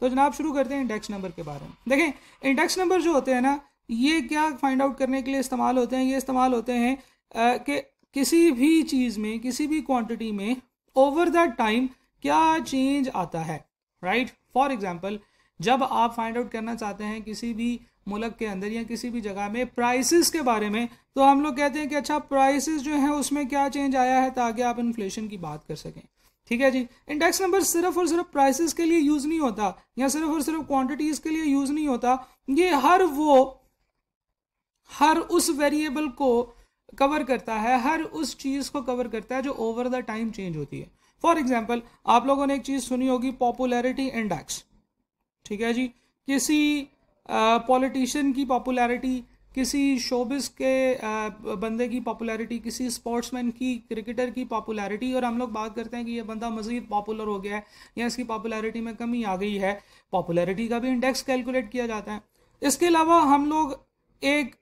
तो जनाब शुरू करते हैं इंडेक्स नंबर के बारे में देखें इंडेक्स नंबर जो होते हैं ना ये क्या फाइंड आउट करने के लिए इस्तेमाल होते हैं ये इस्तेमाल होते हैं कि किसी भी चीज़ में किसी भी क्वांटिटी में ओवर द टाइम क्या चेंज आता है राइट फॉर एग्जाम्पल जब आप फाइंड आउट करना चाहते हैं किसी भी मुल्क के अंदर या किसी भी जगह में प्राइसेस के बारे में तो हम लोग कहते हैं कि अच्छा प्राइसेस जो हैं उसमें क्या चेंज आया है ताकि आप इन्फ्लेशन की बात कर सकें ठीक है जी इंडेक्स नंबर सिर्फ और सिर्फ प्राइसेस के लिए यूज़ नहीं होता या सिर्फ और सिर्फ क्वांटिटीज़ के लिए यूज़ नहीं होता ये हर वो हर उस वेरिएबल को कवर करता है हर उस चीज़ को कवर करता है जो ओवर द टाइम चेंज होती है फॉर एग्जाम्पल आप लोगों ने एक चीज़ सुनी होगी पॉपुलैरिटी इंडेक्स ठीक है जी किसी पॉलिटिशियन uh, की पॉपुलैरिटी किसी शोबिस के बंदे की पॉपुलैरिटी किसी स्पोर्ट्समैन की क्रिकेटर की पॉपुलैरिटी और हम लोग बात करते हैं कि ये बंदा मज़ीद पॉपुलर हो गया है या इसकी पॉपुलैरिटी में कमी आ गई है पॉपुलैरिटी का भी इंडेक्स कैलकुलेट किया जाता है इसके अलावा हम लोग एक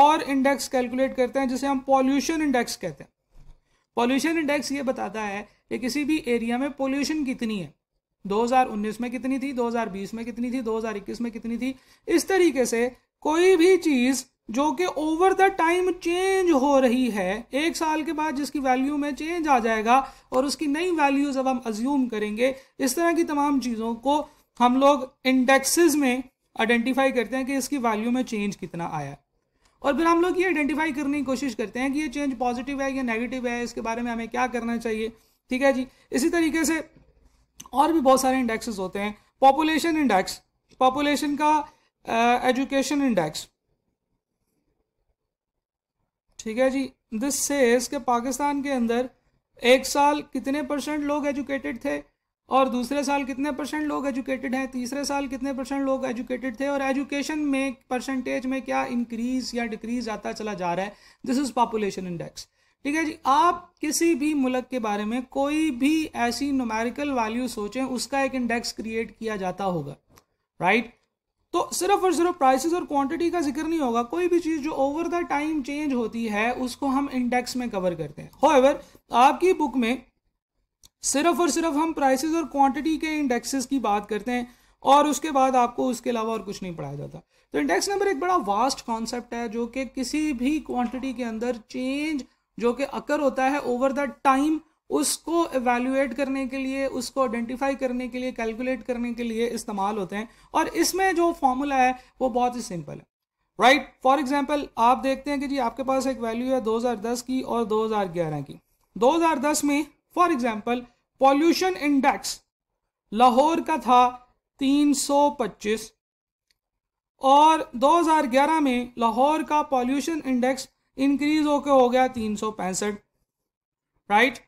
और इंडेक्स कैलकुलेट करते हैं जिसे हम पॉल्यूशन इंडेक्स कहते हैं पॉल्यूशन इंडेक्स ये बताता है कि किसी भी एरिया में पॉल्यूशन कितनी है 2019 में कितनी थी 2020 में कितनी थी 2021 में कितनी थी इस तरीके से कोई भी चीज जो कि ओवर द टाइम चेंज हो रही है एक साल के बाद जिसकी वैल्यू में चेंज आ जाएगा और उसकी नई वैल्यू जब हम अज्यूम करेंगे इस तरह की तमाम चीज़ों को हम लोग इंडेक्सेस में आइडेंटिफाई करते हैं कि इसकी वैल्यू में चेंज कितना आया और फिर हम लोग ये आइडेंटिफाई करने की कोशिश करते हैं कि ये चेंज पॉजिटिव है या नेगेटिव है इसके बारे में हमें क्या करना चाहिए ठीक है जी इसी तरीके से और भी बहुत सारे इंडेक्सेस होते हैं पॉपुलेशन इंडेक्स पॉपुलेशन का एजुकेशन uh, इंडेक्स ठीक है जी दिस सेज के पाकिस्तान के अंदर एक साल कितने परसेंट लोग एजुकेटेड थे और दूसरे साल कितने परसेंट लोग एजुकेटेड हैं तीसरे साल कितने परसेंट लोग एजुकेटेड थे और एजुकेशन में परसेंटेज में क्या इंक्रीज या डिक्रीज आता चला जा रहा है दिस इज़ पॉपुलेशन इंडेक्स ठीक है जी आप किसी भी मुल्क के बारे में कोई भी ऐसी नोमेरिकल वैल्यू सोचें उसका एक इंडेक्स क्रिएट किया जाता होगा राइट right? तो सिर्फ और सिर्फ प्राइसेस और क्वांटिटी का जिक्र नहीं होगा कोई भी चीज़ जो ओवर द टाइम चेंज होती है उसको हम इंडेक्स में कवर करते हैं हाउएवर आपकी बुक में सिर्फ और सिर्फ हम प्राइसेस और क्वांटिटी के इंडेक्सेस की बात करते हैं और उसके बाद आपको उसके अलावा और कुछ नहीं पढ़ाया जाता तो इंडेक्स नंबर एक बड़ा वास्ट कॉन्सेप्ट है जो कि किसी भी क्वांटिटी के अंदर चेंज जो कि अकर होता है ओवर द टाइम उसको एवेल्यूएट करने के लिए उसको आइडेंटिफाई करने के लिए कैलकुलेट करने के लिए इस्तेमाल होते हैं और इसमें जो फॉर्मूला है वो बहुत ही सिंपल है राइट फॉर एग्जाम्पल आप देखते हैं कि जी आपके पास एक वैल्यू है 2010 की और 2011 की 2010 में for example pollution index Lahore का था 325 और 2011 में लाहौर का पॉल्यूशन इंडेक्स इंक्रीज होकर हो गया तीन राइट right?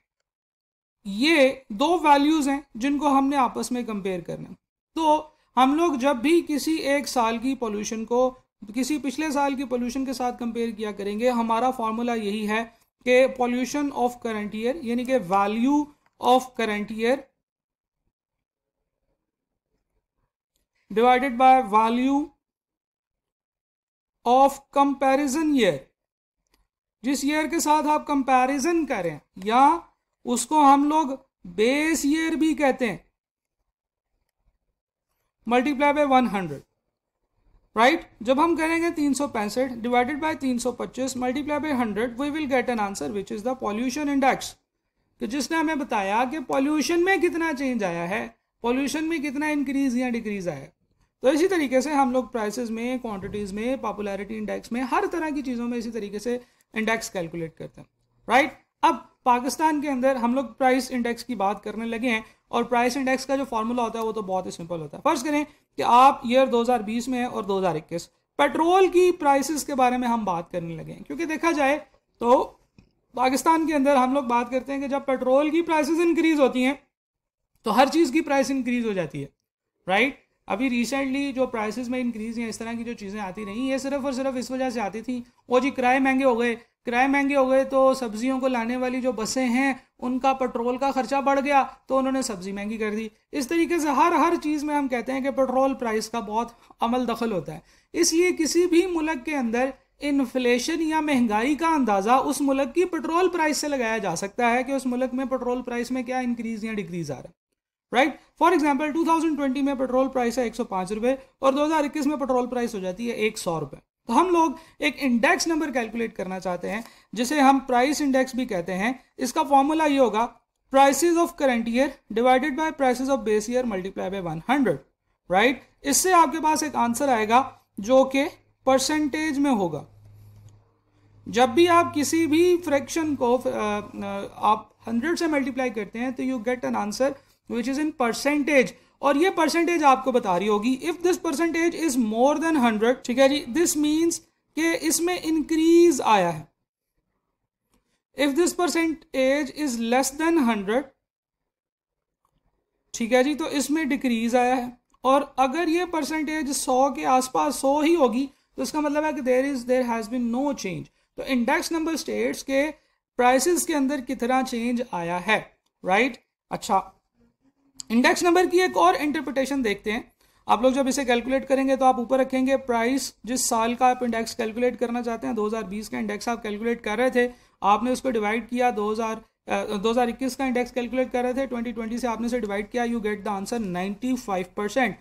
ये दो वैल्यूज़ हैं जिनको हमने आपस में कंपेयर करना है तो हम लोग जब भी किसी एक साल की पोल्यूशन को किसी पिछले साल की पोल्यूशन के साथ कंपेयर किया करेंगे हमारा फार्मूला यही है कि पोल्यूशन ऑफ करंट ईयर यानी कि value of current year divided by value of comparison year जिस ईयर के साथ आप कंपैरिजन करें या उसको हम लोग बेस ईयर भी कहते हैं multiply by one hundred right जब हम करेंगे तीन सौ पैंसठ डिवाइडेड बाय तीन सौ पच्चीस multiply by hundred we will get an answer which is the pollution index तो जिसने हमें बताया कि पॉल्यूशन में कितना चेंज आया है पॉल्यूशन में कितना इंक्रीज या डिक्रीज आया है तो इसी तरीके से हम लोग प्राइसेस में क्वांटिटीज में पॉपुलैरिटी इंडेक्स में हर तरह की चीज़ों में इसी तरीके से इंडेक्स कैलकुलेट करते हैं राइट right? अब पाकिस्तान के अंदर हम लोग प्राइस इंडेक्स की बात करने लगे हैं और प्राइस इंडेक्स का जो फार्मूला होता है वो तो बहुत ही सिंपल होता है फर्ज करें कि आप ईयर 2020 में है और 2021 पेट्रोल की प्राइसेस के बारे में हम बात करने लगे हैं क्योंकि देखा जाए तो पाकिस्तान के अंदर हम लोग बात करते हैं कि जब पेट्रोल की प्राइसेस इंक्रीज होती हैं तो हर चीज़ की प्राइस इंक्रीज हो जाती है राइट अभी रिसेंटली जो प्राइसेस में इंक्रीज या इस तरह की जो चीज़ें आती रही ये सिर्फ और सिर्फ इस वजह से आती थी वो जी किराए महंगे हो गए किराए महंगे हो गए तो सब्जियों को लाने वाली जो बसें हैं उनका पेट्रोल का खर्चा बढ़ गया तो उन्होंने सब्ज़ी महंगी कर दी इस तरीके से हर हर चीज़ में हम कहते हैं कि पेट्रोल प्राइस का बहुत अमल दखल होता है इसलिए किसी भी मुल्क के अंदर इन्फ्लेशन या महंगाई का अंदाज़ा उस मुल्क की पेट्रोल प्राइस से लगाया जा सकता है कि उस मुल्क में पेट्रोल प्राइस में क्या इंक्रीज या डिक्रीज आ रहा है राइट फॉर एग्जाम्पल 2020 में पेट्रोल प्राइस है एक सौ और 2021 में पेट्रोल प्राइस हो जाती है एक सौ तो हम लोग एक इंडेक्स नंबर कैलकुलेट करना चाहते हैं जिसे हम प्राइस इंडेक्स भी कहते हैं इसका फॉर्मूला ये होगा prices of current year divided by prices of base year multiply by 100 right इससे आपके पास एक आंसर आएगा जो कि परसेंटेज में होगा जब भी आप किसी भी फ्रैक्शन को आप 100 से मल्टीप्लाई करते हैं तो you get an answer which is in percentage और ये परसेंटेज आपको बता रही होगी if this percentage is more than hundred ठीक है जी दिस मीन्स के इसमें इंक्रीज आया है if this percentage is less than hundred ठीक है जी तो इसमें डिक्रीज आया है और अगर ये परसेंटेज सौ के आसपास सौ ही होगी तो इसका मतलब है कि there is there has been no change तो इंडेक्स नंबर स्टेट्स के प्राइसेस के अंदर कितना चेंज आया है राइट right? अच्छा इंडेक्स नंबर की एक और इंटरप्रिटेशन देखते हैं आप लोग जब इसे कैलकुलेट करेंगे तो आप ऊपर रखेंगे प्राइस जिस साल का आप इंडेक्स कैलकुलेट करना चाहते हैं 2020 का इंडेक्स आप कैलकुलेट कर रहे थे आपने उसको डिवाइड किया 2000 2021 का इंडेक्स कैलकुलेट कर रहे थे 2020 से आपने उसे डिवाइड किया you get the answer 95 percent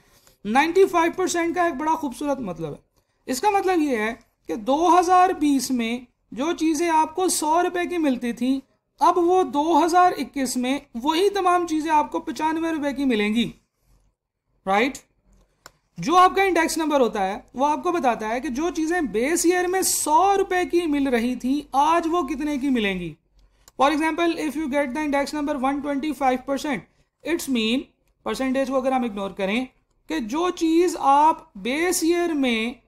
ninety percent का एक बड़ा खूबसूरत मतलब है इसका मतलब ये है कि दो में जो चीज़ें आपको सौ की मिलती थी अब वो 2021 में वही तमाम चीज़ें आपको पचानवे रुपए की मिलेंगी राइट जो आपका इंडेक्स नंबर होता है वो आपको बताता है कि जो चीज़ें बेस ईयर में सौ रुपए की मिल रही थी आज वो कितने की मिलेंगी for example if you get the index number one twenty five percent it's mean percentage को अगर हम इग्नोर करें कि जो चीज़ आप बेस ईयर में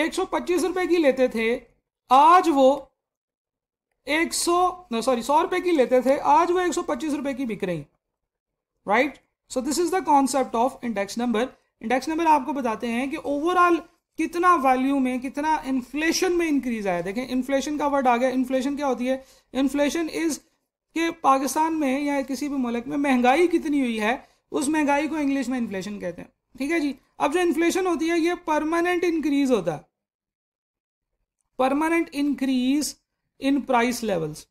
एक सौ पच्चीस रुपए की लेते थे आज वो एक सौ सॉरी सौ रुपए की लेते थे आज वो एक सौ पच्चीस रुपए की बिक रही right so this is the concept of index number index number आपको बताते हैं कि ओवरऑल कितना वैल्यू में कितना इन्फ्लेशन में इंक्रीज आया देखें इन्फ्लेशन का वर्ड आ गया इन्फ्लेशन क्या होती है इन्फ्लेशन इज के पाकिस्तान में या किसी भी मुल्क में महंगाई कितनी हुई है उस महंगाई को इंग्लिश में इन्फ्लेशन कहते हैं ठीक है जी अब जो इन्फ्लेशन होती है ये परमानेंट इंक्रीज होता है permanent increase in price levels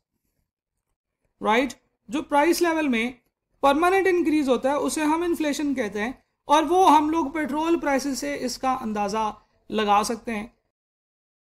right जो प्राइस लेवल में परमानेंट इंक्रीज होता है उसे हम इन्फ्लेशन कहते हैं और वो हम लोग पेट्रोल प्राइसेस से इसका अंदाज़ा लगा सकते हैं